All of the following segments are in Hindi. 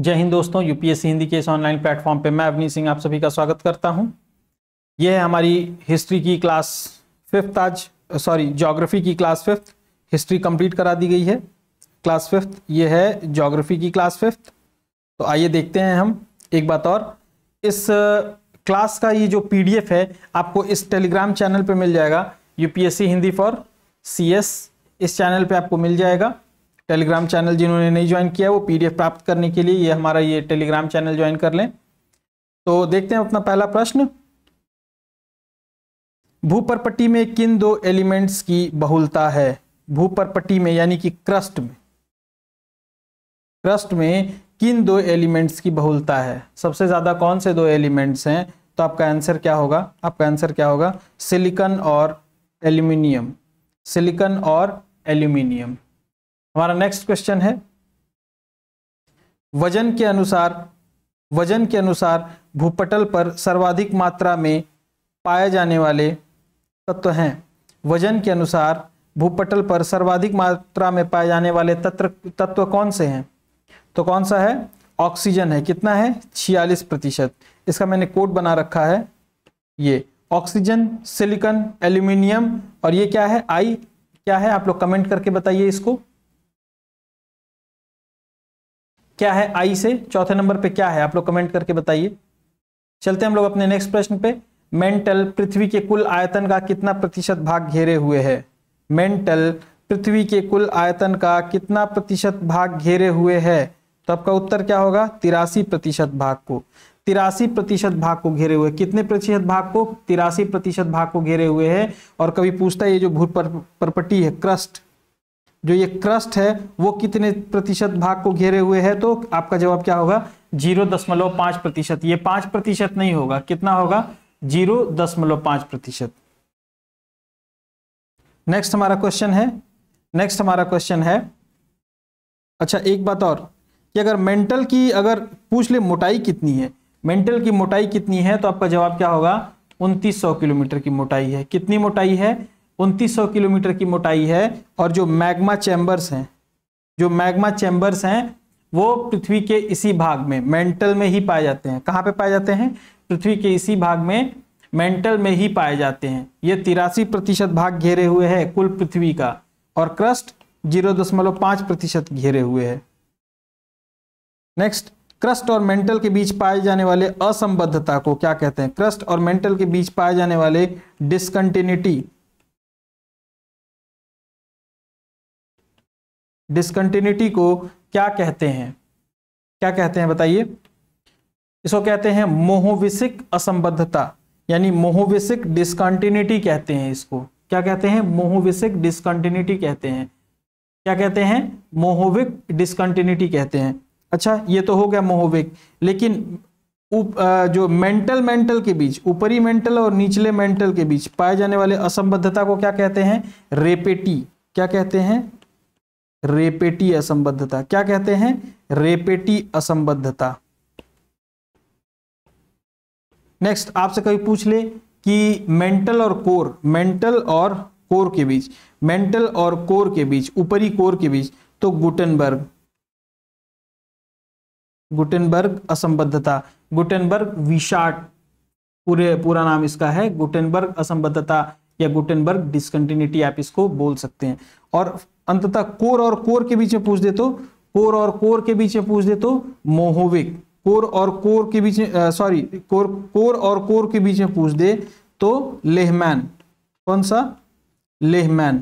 जय हिंद दोस्तों यूपीएससी हिंदी के इस ऑनलाइन प्लेटफॉर्म पे मैं अवनी सिंह आप सभी का स्वागत करता हूं यह है हमारी हिस्ट्री की क्लास फिफ्थ आज सॉरी ज्योग्राफी की क्लास फिफ्थ हिस्ट्री कंप्लीट करा दी गई है क्लास फिफ्थ ये है ज्योग्राफी की क्लास फिफ्थ तो आइए देखते हैं हम एक बात और इस क्लास का ये जो पी है आपको इस टेलीग्राम चैनल पर मिल जाएगा यूपीएससी हिंदी फॉर सी इस चैनल पर आपको मिल जाएगा टेलीग्राम चैनल जिन्होंने नहीं ज्वाइन किया वो पीडीएफ प्राप्त करने के लिए ये हमारा ये टेलीग्राम चैनल ज्वाइन कर लें तो देखते हैं अपना पहला प्रश्न भूपरपट्टी में किन दो एलिमेंट्स की बहुलता है भूपरपट्टी में यानी कि क्रस्ट में क्रस्ट में किन दो एलिमेंट्स की बहुलता है सबसे ज़्यादा कौन से दो एलिमेंट्स हैं तो आपका आंसर क्या होगा आपका आंसर क्या होगा सिलिकन और एल्यूमिनियम सिलिकन और एल्यूमिनियम हमारा नेक्स्ट क्वेश्चन है वजन के अनुसार वजन के अनुसार भूपटल पर सर्वाधिक मात्रा में पाए जाने वाले तत्व तो हैं वजन के अनुसार भूपटल पर सर्वाधिक मात्रा में पाए जाने वाले तत्व तत्व कौन से हैं तो कौन सा है ऑक्सीजन है कितना है छियालीस प्रतिशत इसका मैंने कोड बना रखा है ये ऑक्सीजन सिलिकन एल्यूमिनियम और ये क्या है आई क्या है आप लोग कमेंट करके बताइए इसको क्या है आई से चौथे नंबर पे क्या है आप लोग कमेंट करके बताइए चलते हम लोग अपने नेक्स्ट प्रश्न पे मेंटल पृथ्वी के कुल आयतन का कितना प्रतिशत भाग घेरे हुए है मेंटल पृथ्वी के कुल आयतन का कितना प्रतिशत भाग घेरे हुए है तो आपका उत्तर क्या होगा तिरासी प्रतिशत भाग को तिरासी प्रतिशत भाग को घेरे हुए कितने प्रतिशत भाग को तिरासी प्रतिशत भाग को घेरे हुए है और कभी पूछता है ये जो भूपर्पटी है क्रस्ट जो ये क्रस्ट है वो कितने प्रतिशत भाग को घेरे हुए है तो आपका जवाब क्या होगा जीरो दशमलव पांच प्रतिशत ये पांच प्रतिशत नहीं होगा कितना होगा जीरो दशमलव पांच प्रतिशत नेक्स्ट हमारा क्वेश्चन है नेक्स्ट हमारा क्वेश्चन है अच्छा एक बात और कि अगर मेंटल की अगर पूछ ले मोटाई कितनी है मेंटल की मोटाई कितनी है तो आपका जवाब क्या होगा उनतीस किलोमीटर की मोटाई है कितनी मोटाई है उनतीस किलोमीटर की मोटाई है और जो मैग्मा चैम्बर्स हैं जो मैग्मा चैम्बर्स हैं वो पृथ्वी के इसी भाग में मेंटल में ही पाए जाते हैं कहाँ पे पाए जाते हैं पृथ्वी के इसी भाग में मेंटल में ही पाए जाते हैं ये तिरासी प्रतिशत भाग घेरे हुए है कुल पृथ्वी का और क्रस्ट जीरो दशमलव पाँच प्रतिशत घेरे हुए है नेक्स्ट क्रस्ट और मेंटल के बीच पाए जाने वाले असंबद्धता को क्या कहते हैं क्रस्ट और मेंटल के बीच पाए जाने वाले डिसकंटिन्यूटी डिसकंटिन्यूटी को क्या कहते हैं क्या कहते हैं बताइए इसको कहते हैं मोहोविसिक असंबद्धता यानी मोहोविसिक डिसकंटिन्यूटी कहते हैं इसको क्या कहते हैं मोहोविसिक डिसकंटिन्यूटी कहते हैं क्या कहते हैं मोहोविक डिसकंटिन्यूटी कहते हैं अच्छा ये तो हो गया मोहोविक लेकिन उप, जो मेंटल मेंटल के बीच ऊपरी मेंटल और निचले मेंटल के बीच पाए जाने वाले असंबद्धता को क्या कहते हैं रेपेटी क्या कहते हैं रेपेटी असंबद्धता क्या कहते हैं रेपेटी असंबद्धता नेक्स्ट आपसे कभी पूछ ले कि मेंटल और कोर मेंटल और कोर के बीच मेंटल और कोर के बीच ऊपरी कोर के बीच तो गुटनबर्ग गुटनबर्ग असंबद्धता गुटनबर्ग विशाट पूरे पूरा नाम इसका है गुटनबर्ग असंबद्धता या गुटनबर्ग डिस्कंटिन्यूटी आप इसको बोल सकते हैं और अंततः कोर और कोर के बीच में पूछ दे तो कोर और कोर के बीच में पूछ दे तो मोहोविक कोर और कोर के बीच सॉरी कोर कोर और कोर के बीच में पूछ दे तो लेहमैन कौन सा लेहमैन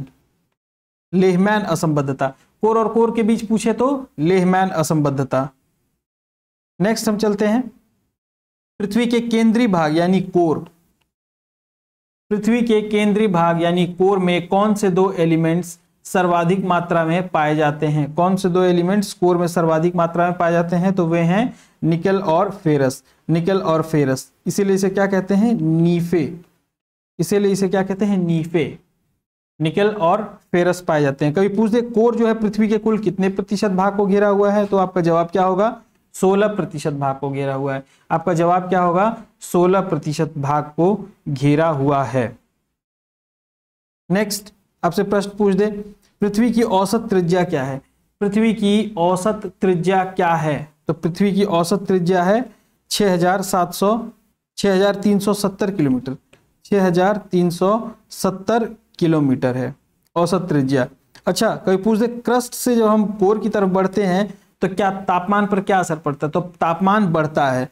लेहमैन असंबद्धता कोर और कोर के बीच पूछे तो लेहमैन असंबद्धता नेक्स्ट हम चलते हैं पृथ्वी के केंद्रीय भाग यानी कोर पृथ्वी के केंद्रीय भाग यानी कोर में कौन से दो एलिमेंट्स सर्वाधिक मात्रा में पाए जाते हैं कौन से दो एलिमेंट्स कोर में सर्वाधिक मात्रा में पाए जाते हैं तो वे हैं निकल और फेरस निकल और फेरस इसीलिए इसे क्या कहते हैं नीफे इसीलिए इसे क्या कहते हैं नीफे निकल और फेरस पाए जाते हैं कभी पूछ दे कोर जो है पृथ्वी के कुल कितने प्रतिशत भाग को घेरा हुआ है तो आपका जवाब क्या होगा सोलह प्रतिशत भाग को घेरा हुआ है आपका जवाब क्या होगा सोलह प्रतिशत भाग को घेरा हुआ है नेक्स्ट आपसे प्रश्न पूछ दे पृथ्वी की औसत त्रिज्या क्या है पृथ्वी की औसत त्रिज्या क्या है तो पृथ्वी की औसत त्रिज्या है 6700 6370 किलोमीटर 6370 किलोमीटर है औसत त्रिज्या अच्छा कभी पूछ दे क्रस्ट से जब हम कोर की तरफ बढ़ते हैं तो क्या तापमान पर क्या असर पड़ता है तो तापमान बढ़ता है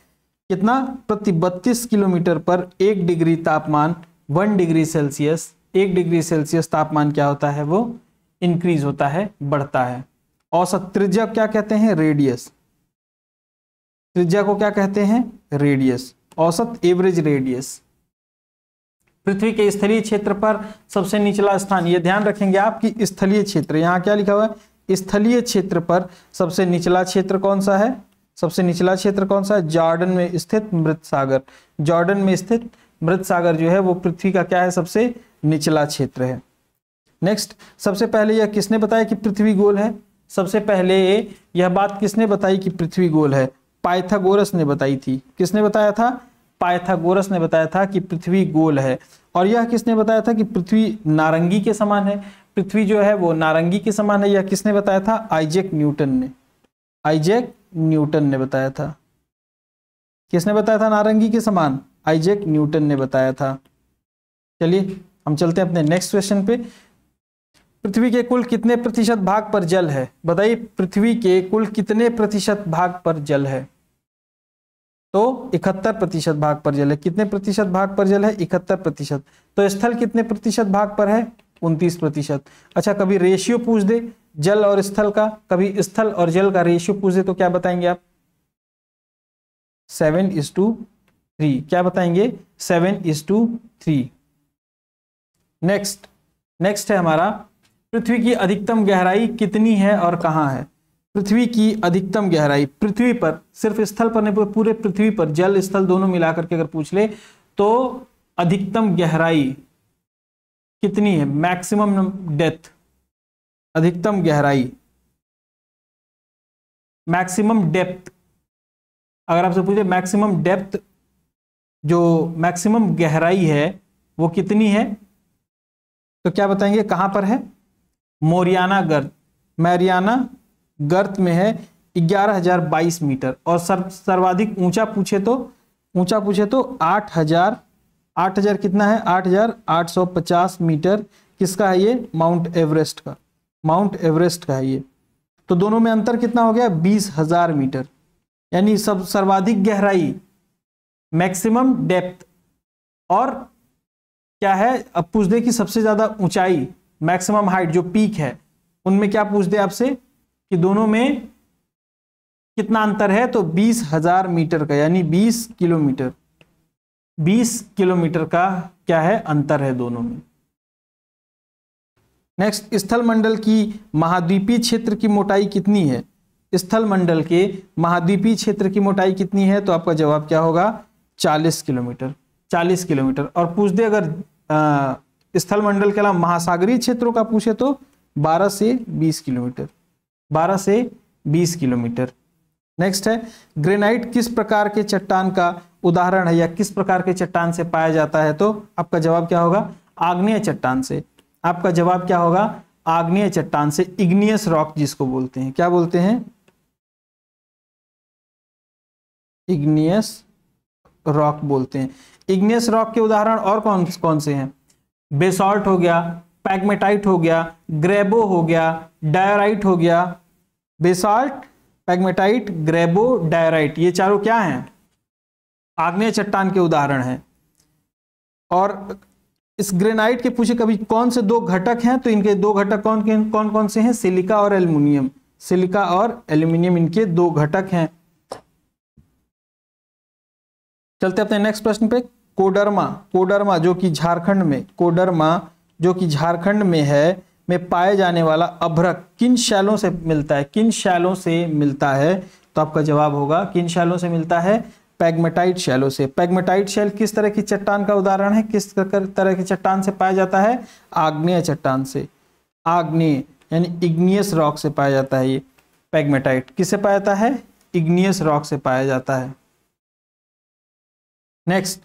कितना प्रति बत्तीस किलोमीटर पर एक डिग्री तापमान वन डिग्री सेल्सियस एक डिग्री सेल्सियस तापमान क्या होता है वो इंक्रीज होता है बढ़ता है औसत त्रिज्या क्या कहते हैं रेडियस त्रिज्या को क्या कहते हैं रेडियस औसत एवरेज रेडियस पृथ्वी के स्थलीय क्षेत्र पर सबसे निचला स्थान ये ध्यान रखेंगे आप कि स्थलीय क्षेत्र यहाँ क्या लिखा हुआ है स्थलीय क्षेत्र पर सबसे निचला क्षेत्र कौन सा है सबसे निचला क्षेत्र कौन सा है जॉर्डन में स्थित मृत सागर जॉर्डन में स्थित मृत सागर जो है वो पृथ्वी का क्या है सबसे निचला क्षेत्र है नेक्स्ट सबसे पहले यह किसने बताया कि पृथ्वी गोल है सबसे पहले यह बात किसने बताई कि पृथ्वी गोल है पाइथागोरस ने बताई थी किसने बताया था पाइथागोरस ने बताया था कि पृथ्वी गोल है और यह किसने बताया था कि पृथ्वी नारंगी के समान है पृथ्वी जो है वो नारंगी के समान है यह किसने बताया था आइजेक न्यूटन ने आइजेक न्यूटन ने बताया था किसने बताया था नारंगी के समान आइजेक न्यूटन ने बताया था चलिए हम चलते हैं अपने नेक्स्ट क्वेश्चन पे पृथ्वी के कुल कितने प्रतिशत भाग पर जल है बताइए पृथ्वी के कुल कितने प्रतिशत भाग पर जल है तो इकहत्तर प्रतिशत भाग पर जल है कितने प्रतिशत भाग पर जल है इकहत्तर प्रतिशत तो स्थल कितने प्रतिशत भाग पर है उनतीस प्रतिशत अच्छा कभी रेशियो पूछ दे जल और स्थल का कभी स्थल और जल का रेशियो पूछ दे तो क्या बताएंगे आप सेवन इज टू थ्री क्या बताएंगे seven is two three next next है हमारा पृथ्वी की अधिकतम गहराई कितनी है और कहाँ है पृथ्वी की अधिकतम गहराई पृथ्वी पर सिर्फ स्थल पर नहीं पूरे पृथ्वी पर जल स्थल दोनों मिलाकर के अगर पूछ ले तो अधिकतम गहराई कितनी है मैक्सिमम डेप्थ अधिकतम गहराई मैक्सिमम डेप्थ अगर आपसे पूछे मैक्सिमम डेप्थ जो मैक्सिमम गहराई है वो कितनी है तो क्या बताएंगे कहाँ पर है मोरियाना गर्त मैरियाना गर्त में है ग्यारह हजार बाईस मीटर और सर सर्वाधिक ऊंचा पूछे तो ऊंचा पूछे तो आठ हजार आठ हजार कितना है आठ हजार आठ सौ पचास मीटर किसका है ये माउंट एवरेस्ट का माउंट एवरेस्ट का है ये तो दोनों में अंतर कितना हो गया बीस हजार मीटर यानी सब सर्वाधिक गहराई मैक्सिमम डेप्थ और क्या है अब पूछ दे कि सबसे ज़्यादा ऊंचाई मैक्सिमम हाइट जो पीक है उनमें क्या पूछ दे आपसे कि दोनों में कितना अंतर है तो बीस हजार मीटर का यानी बीस किलोमीटर बीस किलोमीटर का क्या है अंतर है दोनों में नेक्स्ट स्थल मंडल की महाद्वीपीय क्षेत्र की मोटाई कितनी है स्थल मंडल के महाद्वीपीय क्षेत्र की मोटाई कितनी है तो आपका जवाब क्या होगा चालीस किलोमीटर चालीस किलोमीटर और पूछ दे अगर स्थल मंडल के अलावा महासागरीय क्षेत्रों का पूछे तो बारह से बीस किलोमीटर बारह से बीस किलोमीटर नेक्स्ट है ग्रेनाइट किस प्रकार के चट्टान का उदाहरण है या किस प्रकार के चट्टान से पाया जाता है तो आपका जवाब क्या होगा आग्नेय चट्टान से आपका जवाब क्या होगा आग्नेय चट्टान से इग्नियस रॉक जिसको बोलते हैं क्या बोलते हैं इग्नियस रॉक बोलते हैं इग्नियस रॉक के उदाहरण और कौन कौन से हैं बेसॉल्ट हो गया पैगमेटाइट हो गया ग्रेबो हो गया डायराइट हो गया बेसॉल्ट पैगमेटाइट ग्रेबो डायराइट ये चारों क्या हैं आग्नेय चट्टान के उदाहरण हैं और इस ग्रेनाइट के पूछे कभी कौन से दो घटक हैं तो इनके दो घटक कौन कौन कौन से हैं सिलिका और एल्यूमिनियम सिलिका और एल्यूमिनियम इनके दो घटक हैं चलते अपने नेक्स्ट प्रश्न पे कोडरमा कोडरमा जो कि झारखंड में कोडरमा जो कि झारखंड में है में पाए जाने वाला अभ्रक किन शैलों से मिलता है किन शैलों से मिलता है तो आपका जवाब होगा किन शैलों से मिलता है पैगमेटाइट शैलों से पैगमेटाइट शैल किस तरह की चट्टान का उदाहरण है किस तरह की चट्टान से पाया जाता है आग्नेय चट्टान से आग्नेय यानी इग्नियस रॉक से पाया जाता है ये पैगमेटाइट किससे पाया जाता है इग्नियस रॉक से पाया जाता है नेक्स्ट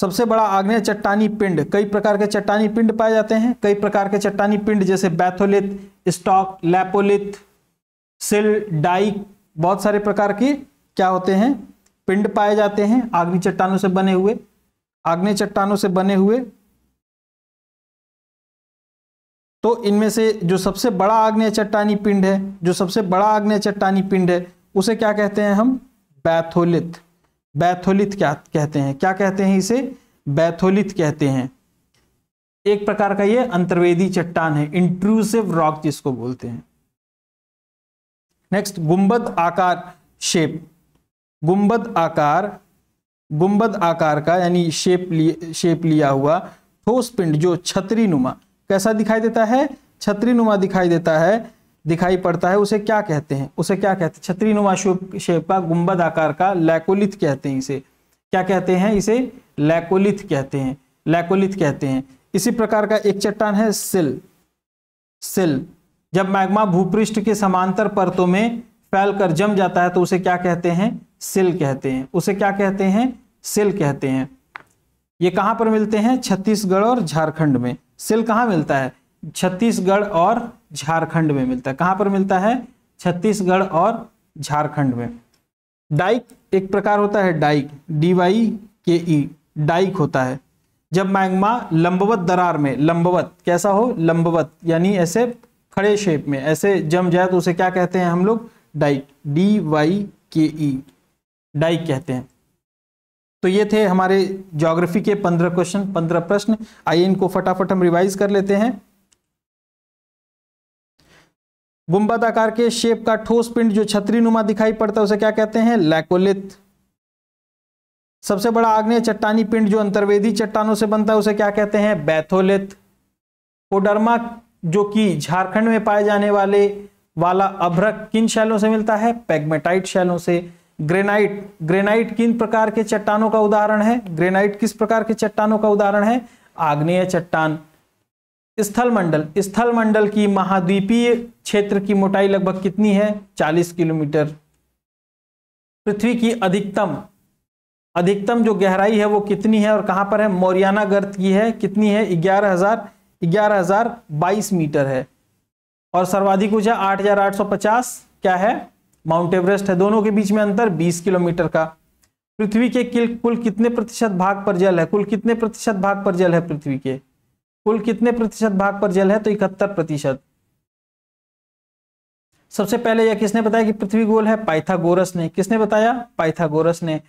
सबसे बड़ा आग्नेय चट्टानी पिंड कई प्रकार के चट्टानी पिंड पाए जाते हैं कई प्रकार के चट्टानी पिंड जैसे batholith stock lopolith sill dyke बहुत सारे प्रकार के क्या होते हैं पिंड पाए जाते हैं आग्नेय चट्टानों से बने हुए आग्नेय चट्टानों से बने हुए तो इनमें से जो सबसे बड़ा आग्नेय चट्टानी पिंड है जो सबसे बड़ा आग्नेय चट्टानी पिंड है उसे क्या कहते हैं हम बैथोलिथ बैथोलिथ क्या कहते हैं क्या कहते हैं इसे बैथोलिथ कहते हैं एक प्रकार का ये अंतर्वेदी चट्टान है इंट्रूसिव रॉक जिसको बोलते हैं नेक्स्ट गुंबद आकार शेप गुंबद आकार गुंबद आकार का यानी शेप लिए शेप लिया हुआ ठोस पिंड जो छतरी नुमा कैसा दिखाई देता है छतरी नुमा दिखाई देता है दिखाई पड़ता है उसे क्या कहते हैं उसे क्या कहते हैं छतरी नुमा शेप का गुंबद आकार का लैकोलिथ कहते हैं इसे क्या कहते हैं इसे लैकोलिथ कहते हैं लैकोलिथ कहते हैं इसी प्रकार का एक चट्टान है सिल सिल जब मैग्मा भूपृष्ठ के समांतर परतों में फैल कर जम जाता है तो उसे क्या कहते हैं सिल कहते हैं उसे क्या कहते हैं सिल कहते हैं ये कहां पर मिलते हैं छत्तीसगढ़ और झारखंड में सिल कहां मिलता है छत्तीसगढ़ और झारखंड में मिलता है कहां पर मिलता है छत्तीसगढ़ और झारखंड में डाइक एक प्रकार होता है डाइक डी वाई के ई डाइक होता है जब मैग्मा लंबवत दरार में लंबवत कैसा हो लंबवत यानी ऐसे खड़े शेप में ऐसे जम जाए तो उसे क्या कहते हैं हम लोग डाइक डी वाई के ई डाइक कहते हैं तो ये थे हमारे ज्योग्राफी के पंद्रह क्वेश्चन पंद्रह प्रश्न आइए इनको फटाफट हम रिवाइज कर लेते हैं गुंबद आकार के शेप का ठोस पिंड जो छतरी नुमा दिखाई पड़ता है उसे क्या कहते हैं लैकोलित सबसे बड़ा आग्नेय चट्टानी पिंड जो अंतर्वेदी चट्टानों से बनता है उसे क्या कहते हैं बैथोलित कोडरमा जो कि झारखंड में पाए जाने वाले वाला अभ्रक किन शैलों से मिलता है पैगमेटाइट शैलों से ग्रेनाइट ग्रेनाइट किन प्रकार के चट्टानों का उदाहरण है ग्रेनाइट किस प्रकार के चट्टानों का उदाहरण है आग्नेय चट्टान स्थल मंडल स्थल मंडल की महाद्वीपीय क्षेत्र की मोटाई लगभग कितनी है 40 किलोमीटर पृथ्वी की अधिकतम अधिकतम जो गहराई है वो कितनी है और कहां पर है मौरियाना गर्त की है कितनी है ग्यारह हजार ग्यारह हजार बाईस मीटर है और सर्वाधिक ऊंचा आठ हजार आठ सौ पचास क्या है माउंट एवरेस्ट है दोनों के बीच में अंतर बीस किलोमीटर का पृथ्वी के किल कुल कितने प्रतिशत भाग पर जल है कुल कितने प्रतिशत भाग पर जल है पृथ्वी के कुल कितने प्रतिशत भाग पर जल है तो इकहत्तर प्रतिशत सबसे पहले यह किसने बताया कि पृथ्वी गोल है पाइथागोरस ने किसने बताया पाइथागोरस ने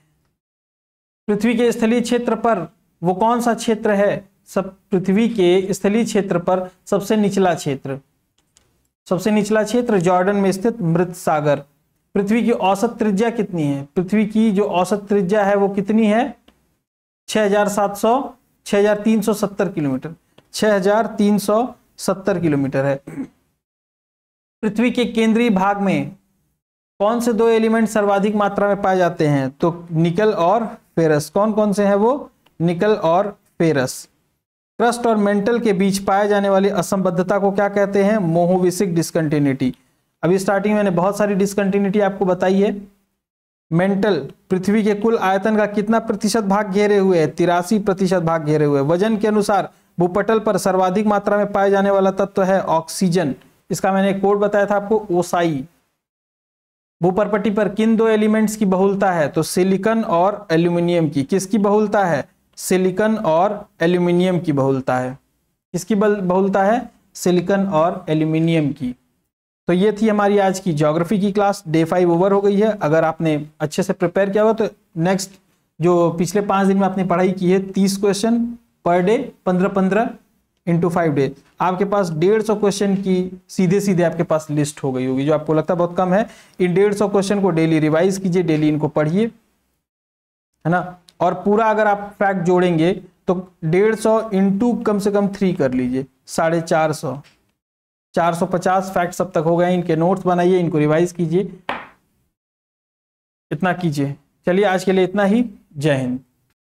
पृथ्वी के स्थलीय क्षेत्र पर वो कौन सा क्षेत्र है सब पृथ्वी के स्थलीय क्षेत्र पर सबसे निचला क्षेत्र सबसे निचला क्षेत्र जॉर्डन में स्थित मृत सागर पृथ्वी की औसत त्रिज्या कितनी है पृथ्वी की जो औसत त्रिज्या है वो कितनी है 6700 6370 किलोमीटर 6,370 किलोमीटर है पृथ्वी के केंद्रीय भाग में कौन से दो एलिमेंट सर्वाधिक मात्रा में पाए जाते हैं तो निकल और फेरस कौन कौन से हैं वो निकल और फेरस क्रस्ट और मेंटल के बीच पाए जाने वाली असंबद्धता को क्या कहते हैं मोहोविसिक डिस्कंटिन्यूटी अभी स्टार्टिंग मैंने बहुत सारी डिस्कंटिन्यूटी आपको बताई है मेंटल पृथ्वी के कुल आयतन का कितना प्रतिशत भाग घेरे हुए है तिरासी प्रतिशत भाग घेरे हुए वजन के अनुसार भूपटल पर सर्वाधिक मात्रा में पाया जाने वाला तत्व तो है ऑक्सीजन इसका मैंने कोड बताया था आपको ओसाई भूपरपट्टी पर किन दो एलिमेंट्स की बहुलता है तो सिलिकन और एल्यूमिनियम की किसकी बहुलता है सिलिकन और एल्यूमिनियम की बहुलता है किसकी बहुलता है सिलिकन और एल्यूमिनियम की तो ये थी हमारी आज की ज्योग्राफी की क्लास डे फाइव ओवर हो गई है अगर आपने अच्छे से प्रिपेयर किया हुआ तो नेक्स्ट जो पिछले पांच दिन में आपने पढ़ाई की है तीस क्वेश्चन पर डे पंद्रह पंद्रह इंटू फाइव डे आपके पास डेढ़ सौ क्वेश्चन की सीधे सीधे आपके पास लिस्ट हो गई होगी जो आपको लगता है बहुत कम है इन डेढ़ सौ क्वेश्चन को डेली रिवाइज कीजिए डेली इनको पढ़िए है ना और पूरा अगर आप फैक्ट जोड़ेंगे तो डेढ़ सौ इंटू कम से कम थ्री कर लीजिए साढ़े चार सौ चार सौ पचास फैक्ट सब तक हो गए इनके नोट्स बनाइए इनको रिवाइज कीजिए इतना कीजिए चलिए आज के लिए इतना ही जय हिंद